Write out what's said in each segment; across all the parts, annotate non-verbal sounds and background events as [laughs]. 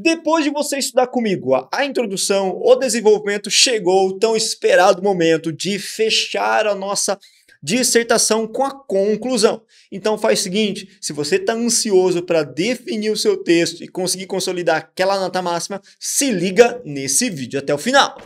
Depois de você estudar comigo a introdução, o desenvolvimento, chegou o tão esperado momento de fechar a nossa dissertação com a conclusão. Então faz o seguinte, se você está ansioso para definir o seu texto e conseguir consolidar aquela nota máxima, se liga nesse vídeo até o final.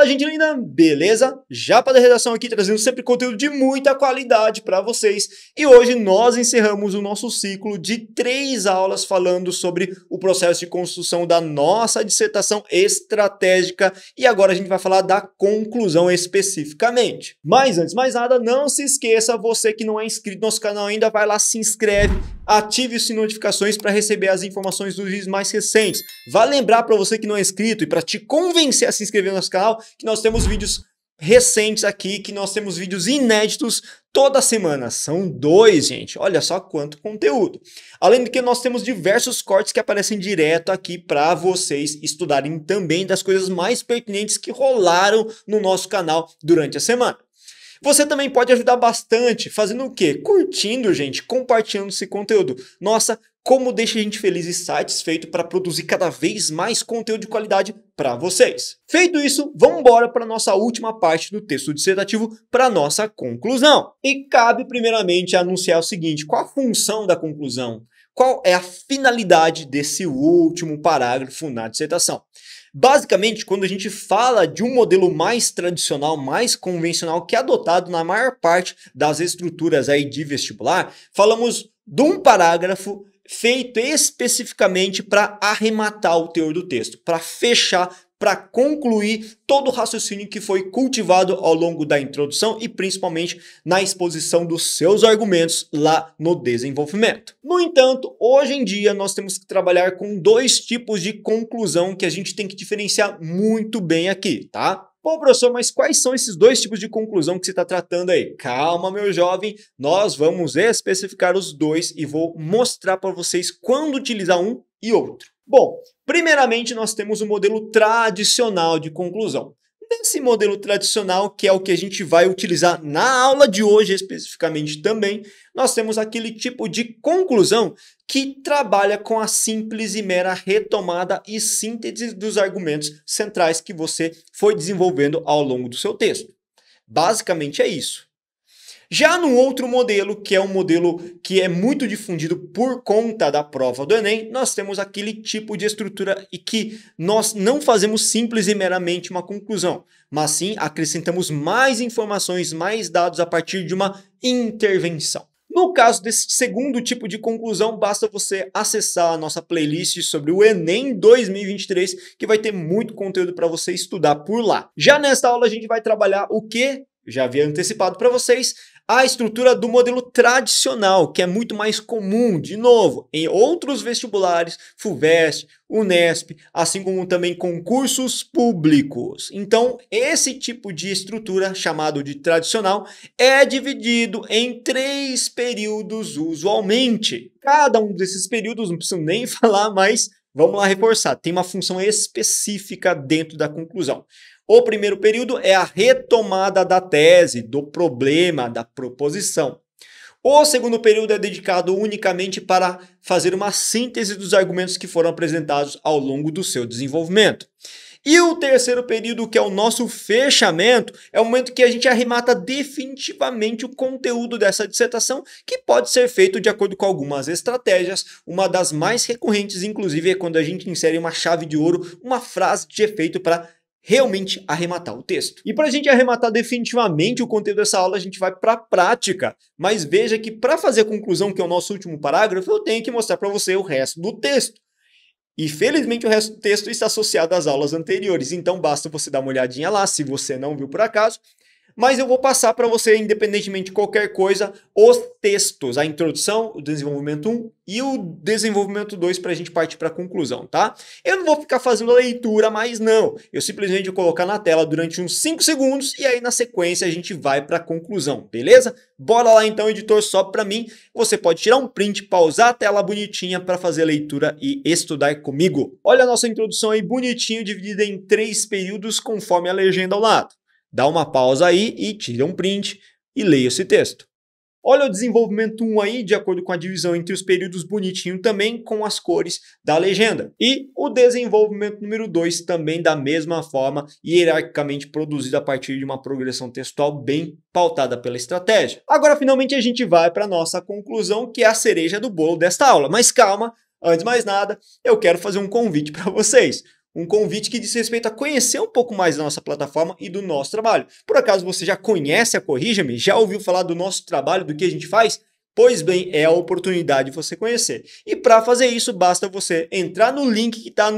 Fala, gente linda! Beleza? Já para a redação aqui, trazendo sempre conteúdo de muita qualidade para vocês. E hoje nós encerramos o nosso ciclo de três aulas falando sobre o processo de construção da nossa dissertação estratégica. E agora a gente vai falar da conclusão especificamente. Mas antes de mais nada, não se esqueça, você que não é inscrito no nosso canal ainda, vai lá, se inscreve, ative as notificações para receber as informações dos vídeos mais recentes. Vá lembrar para você que não é inscrito e para te convencer a se inscrever no nosso canal, que nós temos vídeos recentes aqui, que nós temos vídeos inéditos toda semana. São dois, gente. Olha só quanto conteúdo. Além do que, nós temos diversos cortes que aparecem direto aqui para vocês estudarem também das coisas mais pertinentes que rolaram no nosso canal durante a semana. Você também pode ajudar bastante fazendo o quê? Curtindo, gente, compartilhando esse conteúdo. Nossa, como deixa a gente feliz e satisfeito para produzir cada vez mais conteúdo de qualidade para vocês. Feito isso, vamos embora para nossa última parte do texto dissertativo para nossa conclusão. E cabe primeiramente anunciar o seguinte: qual a função da conclusão? Qual é a finalidade desse último parágrafo na dissertação? Basicamente, quando a gente fala de um modelo mais tradicional, mais convencional, que é adotado na maior parte das estruturas aí de vestibular, falamos de um parágrafo feito especificamente para arrematar o teor do texto, para fechar, para concluir todo o raciocínio que foi cultivado ao longo da introdução e principalmente na exposição dos seus argumentos lá no desenvolvimento. No entanto, hoje em dia nós temos que trabalhar com dois tipos de conclusão que a gente tem que diferenciar muito bem aqui, tá? Pô, professor, mas quais são esses dois tipos de conclusão que você está tratando aí? Calma, meu jovem, nós vamos especificar os dois e vou mostrar para vocês quando utilizar um e outro. Bom, primeiramente nós temos o modelo tradicional de conclusão desse modelo tradicional, que é o que a gente vai utilizar na aula de hoje especificamente também, nós temos aquele tipo de conclusão que trabalha com a simples e mera retomada e síntese dos argumentos centrais que você foi desenvolvendo ao longo do seu texto. Basicamente é isso. Já no outro modelo, que é um modelo que é muito difundido por conta da prova do Enem, nós temos aquele tipo de estrutura e que nós não fazemos simples e meramente uma conclusão, mas sim acrescentamos mais informações, mais dados a partir de uma intervenção. No caso desse segundo tipo de conclusão, basta você acessar a nossa playlist sobre o Enem 2023, que vai ter muito conteúdo para você estudar por lá. Já nesta aula a gente vai trabalhar o que já havia antecipado para vocês, a estrutura do modelo tradicional, que é muito mais comum, de novo, em outros vestibulares, FUVEST, UNESP, assim como também concursos públicos. Então, esse tipo de estrutura, chamado de tradicional, é dividido em três períodos usualmente. Cada um desses períodos, não preciso nem [laughs] falar, mas vamos lá reforçar, tem uma função específica dentro da conclusão. O primeiro período é a retomada da tese, do problema, da proposição. O segundo período é dedicado unicamente para fazer uma síntese dos argumentos que foram apresentados ao longo do seu desenvolvimento. E o terceiro período, que é o nosso fechamento, é o momento que a gente arremata definitivamente o conteúdo dessa dissertação, que pode ser feito de acordo com algumas estratégias. Uma das mais recorrentes, inclusive, é quando a gente insere uma chave de ouro, uma frase de efeito para realmente arrematar o texto. E para a gente arrematar definitivamente o conteúdo dessa aula, a gente vai para a prática. Mas veja que para fazer a conclusão, que é o nosso último parágrafo, eu tenho que mostrar para você o resto do texto. E felizmente o resto do texto está associado às aulas anteriores, então basta você dar uma olhadinha lá, se você não viu por acaso, mas eu vou passar para você, independentemente de qualquer coisa, os textos, a introdução, o desenvolvimento 1 e o desenvolvimento 2 para a gente partir para a conclusão, tá? Eu não vou ficar fazendo a leitura mais não, eu simplesmente vou colocar na tela durante uns 5 segundos e aí na sequência a gente vai para a conclusão, beleza? Bora lá então, editor, só para mim. Você pode tirar um print, pausar a tela bonitinha para fazer a leitura e estudar comigo. Olha a nossa introdução aí bonitinho, dividida em três períodos conforme a legenda ao lado. Dá uma pausa aí e tira um print e leia esse texto. Olha o desenvolvimento 1 aí, de acordo com a divisão entre os períodos bonitinho também com as cores da legenda. E o desenvolvimento número 2 também da mesma forma, hierarquicamente produzido a partir de uma progressão textual bem pautada pela estratégia. Agora finalmente a gente vai para nossa conclusão, que é a cereja do bolo desta aula. Mas calma, antes de mais nada, eu quero fazer um convite para vocês um convite que diz respeito a conhecer um pouco mais da nossa plataforma e do nosso trabalho. Por acaso você já conhece a Corrija-me? Já ouviu falar do nosso trabalho, do que a gente faz? Pois bem, é a oportunidade de você conhecer. E para fazer isso, basta você entrar no link que está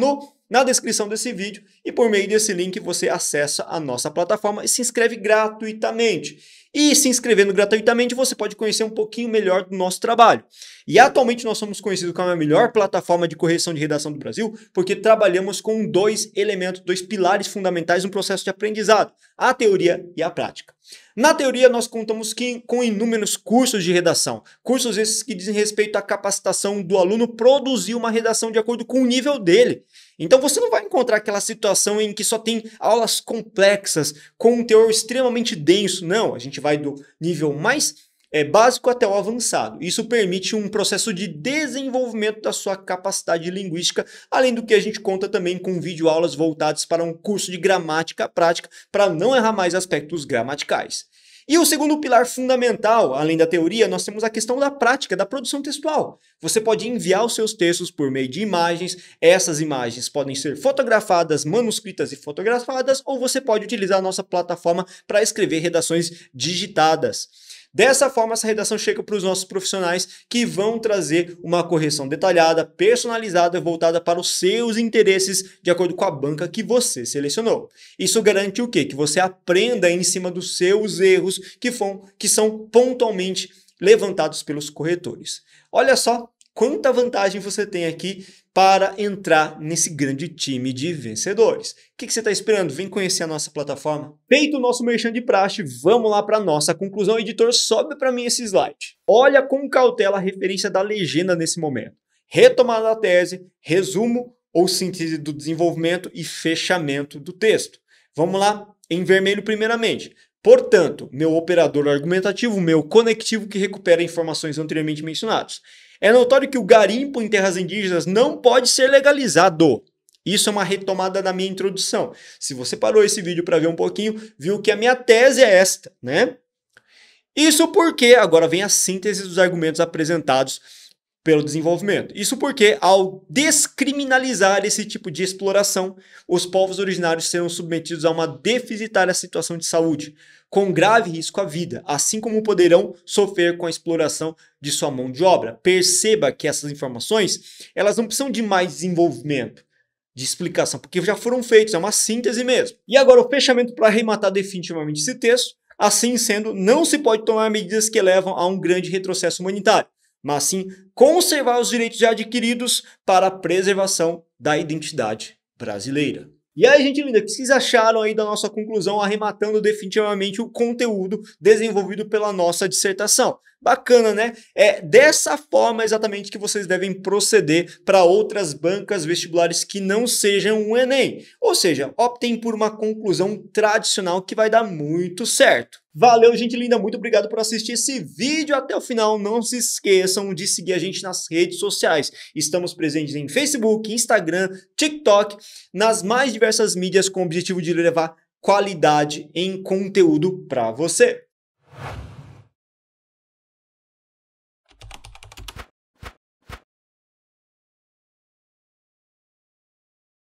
na descrição desse vídeo e por meio desse link você acessa a nossa plataforma e se inscreve gratuitamente. E se inscrevendo gratuitamente, você pode conhecer um pouquinho melhor do nosso trabalho. E atualmente nós somos conhecidos como a melhor plataforma de correção de redação do Brasil, porque trabalhamos com dois elementos, dois pilares fundamentais no processo de aprendizado: a teoria e a prática. Na teoria, nós contamos com inúmeros cursos de redação, cursos esses que dizem respeito à capacitação do aluno produzir uma redação de acordo com o nível dele. Então você não vai encontrar aquela situação situação em que só tem aulas complexas, com um teor extremamente denso. Não, a gente vai do nível mais é, básico até o avançado. Isso permite um processo de desenvolvimento da sua capacidade linguística, além do que a gente conta também com videoaulas voltadas para um curso de gramática prática, para não errar mais aspectos gramaticais. E o segundo pilar fundamental, além da teoria, nós temos a questão da prática, da produção textual. Você pode enviar os seus textos por meio de imagens, essas imagens podem ser fotografadas, manuscritas e fotografadas, ou você pode utilizar a nossa plataforma para escrever redações digitadas. Dessa forma, essa redação chega para os nossos profissionais que vão trazer uma correção detalhada, personalizada, voltada para os seus interesses, de acordo com a banca que você selecionou. Isso garante o quê? Que você aprenda em cima dos seus erros que, fom, que são pontualmente levantados pelos corretores. Olha só quanta vantagem você tem aqui para entrar nesse grande time de vencedores. O que, que você está esperando? Vem conhecer a nossa plataforma. Feito o nosso merchan de praxe, vamos lá para a nossa conclusão. Editor, sobe para mim esse slide. Olha com cautela a referência da legenda nesse momento. Retomada da tese, resumo ou síntese do desenvolvimento e fechamento do texto. Vamos lá, em vermelho primeiramente. Portanto, meu operador argumentativo, meu conectivo que recupera informações anteriormente mencionadas. É notório que o garimpo em terras indígenas não pode ser legalizado. Isso é uma retomada da minha introdução. Se você parou esse vídeo para ver um pouquinho, viu que a minha tese é esta, né? Isso porque agora vem a síntese dos argumentos apresentados pelo desenvolvimento. Isso porque, ao descriminalizar esse tipo de exploração, os povos originários serão submetidos a uma deficitária situação de saúde, com grave risco à vida, assim como poderão sofrer com a exploração de sua mão de obra. Perceba que essas informações, elas não precisam de mais desenvolvimento, de explicação, porque já foram feitos, é uma síntese mesmo. E agora o fechamento para arrematar definitivamente esse texto, assim sendo, não se pode tomar medidas que levam a um grande retrocesso humanitário, mas sim conservar os direitos já adquiridos para a preservação da identidade brasileira. E aí, gente linda, o que vocês acharam aí da nossa conclusão, arrematando definitivamente o conteúdo desenvolvido pela nossa dissertação? Bacana, né? É dessa forma exatamente que vocês devem proceder para outras bancas vestibulares que não sejam o Enem. Ou seja, optem por uma conclusão tradicional que vai dar muito certo. Valeu, gente linda, muito obrigado por assistir esse vídeo até o final. Não se esqueçam de seguir a gente nas redes sociais. Estamos presentes em Facebook, Instagram, TikTok, nas mais diversas mídias com o objetivo de levar qualidade em conteúdo para você.